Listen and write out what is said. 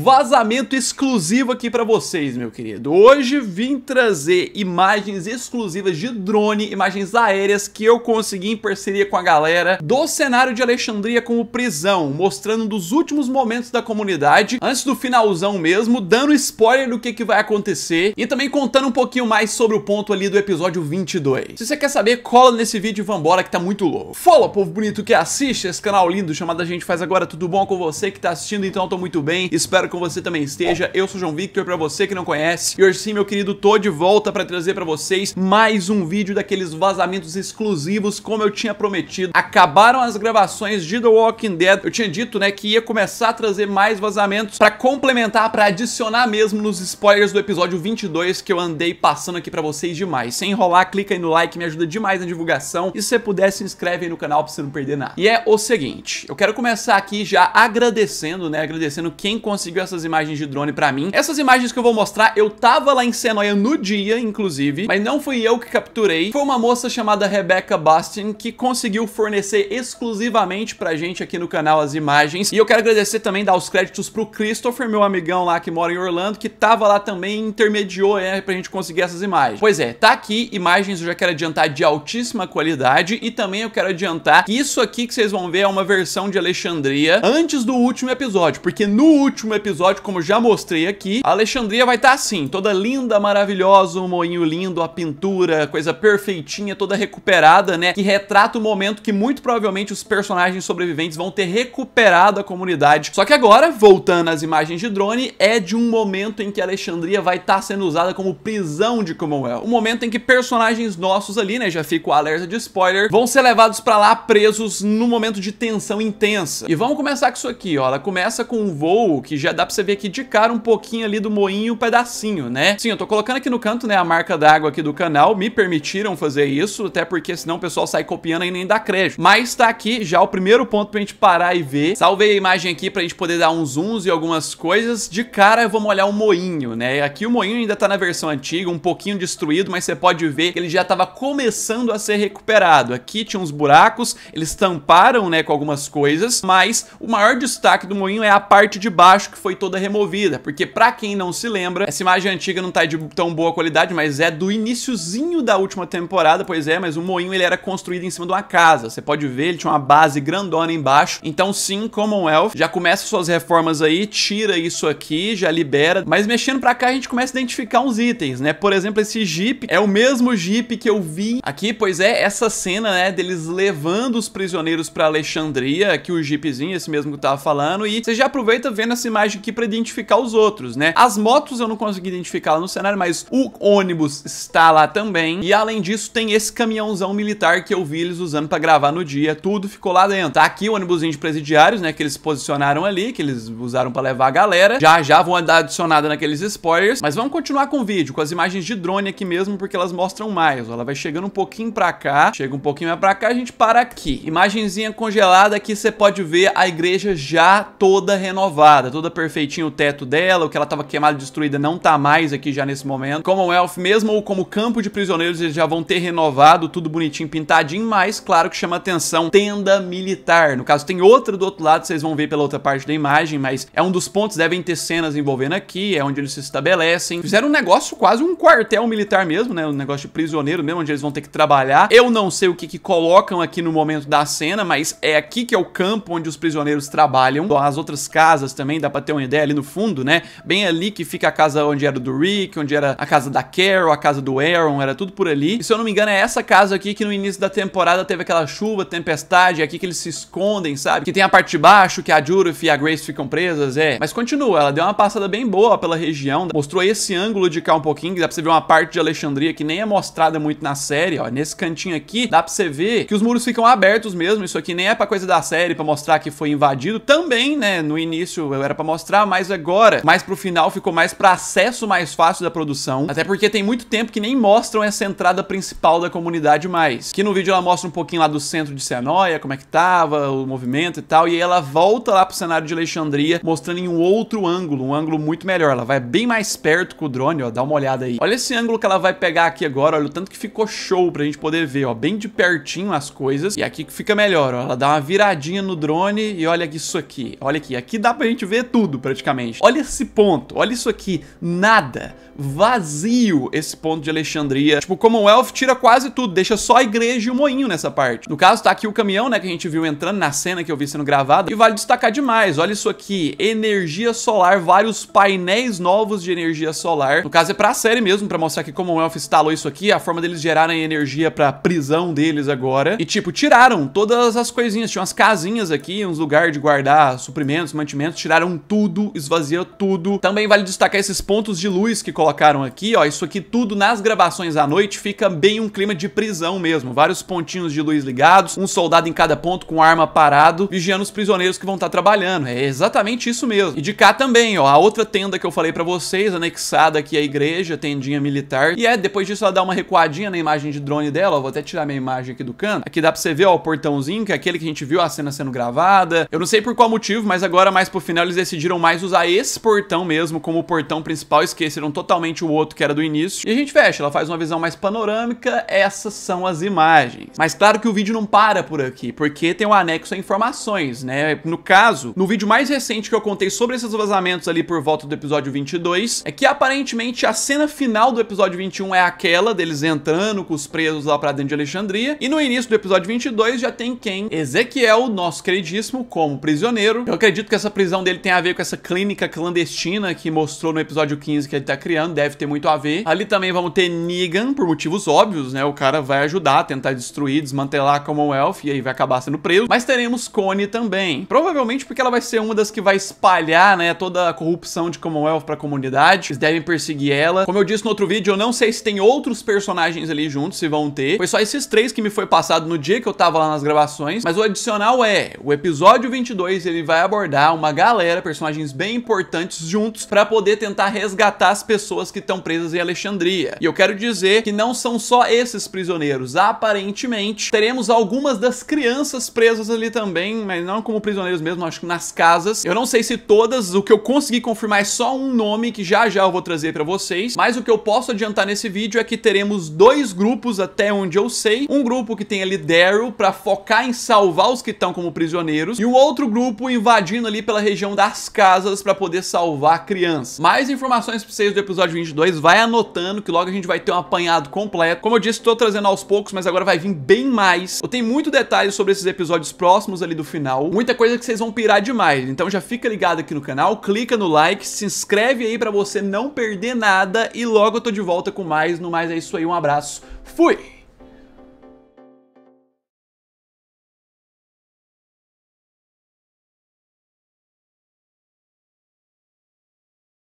Vazamento exclusivo aqui para vocês, meu querido. Hoje vim trazer imagens exclusivas de drone, imagens aéreas que eu consegui em parceria com a galera do cenário de Alexandria como prisão, mostrando dos últimos momentos da comunidade, antes do finalzão mesmo, dando spoiler do que, que vai acontecer e também contando um pouquinho mais sobre o ponto ali do episódio 22. Se você quer saber, cola nesse vídeo e vambora que tá muito louco. Fala, povo bonito que assiste esse canal lindo chamado A Gente Faz Agora, tudo bom com você que tá assistindo? Então eu tô muito bem, espero espero que você também esteja. Eu sou o João Victor, pra você que não conhece. E hoje sim, meu querido, tô de volta pra trazer pra vocês mais um vídeo daqueles vazamentos exclusivos, como eu tinha prometido. Acabaram as gravações de The Walking Dead. Eu tinha dito, né, que ia começar a trazer mais vazamentos pra complementar, pra adicionar mesmo nos spoilers do episódio 22 que eu andei passando aqui pra vocês demais. Sem enrolar, clica aí no like, me ajuda demais na divulgação. E se você puder, se inscreve aí no canal pra você não perder nada. E é o seguinte, eu quero começar aqui já agradecendo, né, agradecendo quem conseguiu conseguiu essas imagens de drone pra mim. Essas imagens que eu vou mostrar, eu tava lá em Senoia no dia, inclusive, mas não fui eu que capturei. Foi uma moça chamada Rebecca Bastin que conseguiu fornecer exclusivamente pra gente aqui no canal as imagens. E eu quero agradecer também, dar os créditos pro Christopher, meu amigão lá que mora em Orlando, que tava lá também e intermediou, né, pra gente conseguir essas imagens. Pois é, tá aqui imagens eu já quero adiantar de altíssima qualidade e também eu quero adiantar que isso aqui que vocês vão ver é uma versão de Alexandria antes do último episódio, porque no último episódio episódio, como já mostrei aqui, a Alexandria vai estar tá assim, toda linda, maravilhosa, um moinho lindo, a pintura, coisa perfeitinha, toda recuperada, né? Que retrata o momento que muito provavelmente os personagens sobreviventes vão ter recuperado a comunidade. Só que agora, voltando às imagens de drone, é de um momento em que Alexandria vai estar tá sendo usada como prisão de Commonwealth. Um momento em que personagens nossos ali, né, já fica o alerta de spoiler, vão ser levados para lá presos num momento de tensão intensa. E vamos começar com isso aqui, ó. Ela começa com um voo que já dá pra você ver aqui de cara um pouquinho ali do moinho, um pedacinho, né? Sim, eu tô colocando aqui no canto, né, a marca d'água aqui do canal, me permitiram fazer isso, até porque senão o pessoal sai copiando e nem dá crédito. Mas tá aqui já o primeiro ponto pra gente parar e ver. Salvei a imagem aqui pra gente poder dar uns zooms e algumas coisas. De cara, vamos olhar o moinho, né? Aqui o moinho ainda tá na versão antiga, um pouquinho destruído, mas você pode ver que ele já tava começando a ser recuperado. Aqui tinha uns buracos, eles tamparam, né, com algumas coisas, mas o maior destaque do moinho é a parte de baixo que foi toda removida, porque para quem não se lembra, essa imagem antiga não tá de tão boa qualidade, mas é do iníciozinho da última temporada, pois é, mas o moinho ele era construído em cima de uma casa. Você pode ver, ele tinha uma base grandona embaixo. Então sim, Commonwealth já começa suas reformas aí, tira isso aqui, já libera, mas mexendo para cá a gente começa a identificar uns itens, né? Por exemplo, esse Jeep é o mesmo Jeep que eu vi aqui, pois é, essa cena, né, deles levando os prisioneiros para Alexandria, que o Jeepzinho, esse mesmo que eu tava falando, e você já aproveita vendo essa imagem personagem aqui para identificar os outros, né? As motos eu não consegui identificar lá no cenário, mas o ônibus está lá também. E além disso, tem esse caminhãozão militar que eu vi eles usando para gravar no dia. Tudo ficou lá dentro. Tá aqui o ônibusinho de presidiários, né? Que eles posicionaram ali, que eles usaram para levar a galera. Já já vão dar adicionada naqueles spoilers. Mas vamos continuar com o vídeo, com as imagens de drone aqui mesmo, porque elas mostram mais. Ela vai chegando um pouquinho para cá, chega um pouquinho mais para cá, a gente para aqui. Imagenzinha congelada aqui, você pode ver a igreja já toda renovada, toda perfeita perfeitinho o teto dela, o que ela tava queimada e destruída não tá mais aqui já nesse momento. Commonwealth mesmo ou como campo de prisioneiros eles já vão ter renovado, tudo bonitinho, pintadinho, mas claro que chama atenção tenda militar. No caso tem outra do outro lado, vocês vão ver pela outra parte da imagem, mas é um dos pontos, devem ter cenas envolvendo aqui, é onde eles se estabelecem. Fizeram um negócio quase um quartel militar mesmo, né, um negócio de prisioneiro mesmo, onde eles vão ter que trabalhar. Eu não sei o que que colocam aqui no momento da cena, mas é aqui que é o campo onde os prisioneiros trabalham. As outras casas também dá pra ter ter uma ideia, ali no fundo, né? Bem ali que fica a casa onde era do Rick, onde era a casa da Carol, a casa do Aaron, era tudo por ali. E se eu não me engano, é essa casa aqui que no início da temporada teve aquela chuva, tempestade, é aqui que eles se escondem, sabe? Que tem a parte de baixo, que a Judith e a Grace ficam presas, é. Mas continua, ela deu uma passada bem boa pela região, mostrou esse ângulo de cá um pouquinho, que dá pra você ver uma parte de Alexandria que nem é mostrada muito na série, ó. Nesse cantinho aqui, dá pra você ver que os muros ficam abertos mesmo, isso aqui nem é pra coisa da série, pra mostrar que foi invadido. Também, né, no início era pra mostrar mostrar mais agora, mais pro final ficou mais para acesso mais fácil da produção, até porque tem muito tempo que nem mostram essa entrada principal da comunidade mais. Que no vídeo ela mostra um pouquinho lá do centro de Senóia, como é que tava, o movimento e tal, e aí ela volta lá pro cenário de Alexandria, mostrando em um outro ângulo, um ângulo muito melhor. Ela vai bem mais perto com o drone, ó, dá uma olhada aí. Olha esse ângulo que ela vai pegar aqui agora, olha o tanto que ficou show pra gente poder ver, ó, bem de pertinho as coisas, e aqui que fica melhor, ó, ela dá uma viradinha no drone e olha isso aqui, olha aqui, aqui dá pra gente ver tudo tudo praticamente. Olha esse ponto, olha isso aqui, nada, vazio esse ponto de Alexandria. Tipo, Commonwealth tira quase tudo, deixa só a igreja e o moinho nessa parte. No caso, tá aqui o caminhão, né, que a gente viu entrando na cena que eu vi sendo gravada. E vale destacar demais, olha isso aqui, energia solar, vários painéis novos de energia solar. No caso, é pra série mesmo, pra mostrar que Commonwealth instalou isso aqui, a forma deles gerarem energia pra prisão deles agora. E, tipo, tiraram todas as coisinhas, tinham as casinhas aqui, uns lugares de guardar suprimentos, mantimentos, tiraram tudo tudo, esvazia tudo. Também vale destacar esses pontos de luz que colocaram aqui, ó. Isso aqui tudo nas gravações à noite fica bem um clima de prisão mesmo. Vários pontinhos de luz ligados, um soldado em cada ponto com arma parado, vigiando os prisioneiros que vão estar tá trabalhando. É exatamente isso mesmo. E de cá também, ó, a outra tenda que eu falei para vocês, anexada aqui à igreja, tendinha militar. E é, depois disso ela dá uma recuadinha na imagem de drone dela, ó, vou até tirar minha imagem aqui do canto. Aqui dá pra você ver, ó, o portãozinho, que é aquele que a gente viu a cena sendo gravada. Eu não sei por qual motivo, mas agora mais pro final eles decidiram decidiram mais usar esse portão mesmo como o portão principal, esqueceram totalmente o outro que era do início. E a gente fecha, ela faz uma visão mais panorâmica, essas são as imagens. Mas claro que o vídeo não para por aqui, porque tem um anexo a informações, né? No caso, no vídeo mais recente que eu contei sobre esses vazamentos ali por volta do episódio 22, é que aparentemente a cena final do episódio 21 é aquela deles entrando com os presos lá pra dentro de Alexandria, e no início do episódio 22 já tem quem? Ezequiel, nosso queridíssimo, como prisioneiro. Eu acredito que essa prisão dele tem a ver veio com essa clínica clandestina que mostrou no episódio 15 que ele tá criando, deve ter muito a ver. Ali também vamos ter Negan, por motivos óbvios, né? O cara vai ajudar, tentar destruir, desmantelar a Commonwealth e aí vai acabar sendo preso. Mas teremos Connie também. Provavelmente porque ela vai ser uma das que vai espalhar, né, toda a corrupção de Commonwealth pra comunidade. Eles devem perseguir ela. Como eu disse no outro vídeo, eu não sei se tem outros personagens ali juntos, se vão ter. Foi só esses três que me foi passado no dia que eu tava lá nas gravações. Mas o adicional é, o episódio 22 ele vai abordar uma galera, personagens personagens bem importantes juntos para poder tentar resgatar as pessoas que estão presas em Alexandria. E eu quero dizer que não são só esses prisioneiros. Aparentemente, teremos algumas das crianças presas ali também, mas não como prisioneiros mesmo, acho que nas casas. Eu não sei se todas, o que eu consegui confirmar é só um nome que já já eu vou trazer para vocês, mas o que eu posso adiantar nesse vídeo é que teremos dois grupos até onde eu sei. Um grupo que tem ali Daryl para focar em salvar os que estão como prisioneiros e o outro grupo invadindo ali pela região das casas para poder salvar a criança. Mais informações para vocês do episódio 22, vai anotando que logo a gente vai ter um apanhado completo. Como eu disse, estou trazendo aos poucos, mas agora vai vir bem mais. Eu tenho muito detalhe sobre esses episódios próximos ali do final, muita coisa que vocês vão pirar demais. Então já fica ligado aqui no canal, clica no like, se inscreve aí para você não perder nada e logo eu tô de volta com mais. No mais é isso aí, um abraço, fui!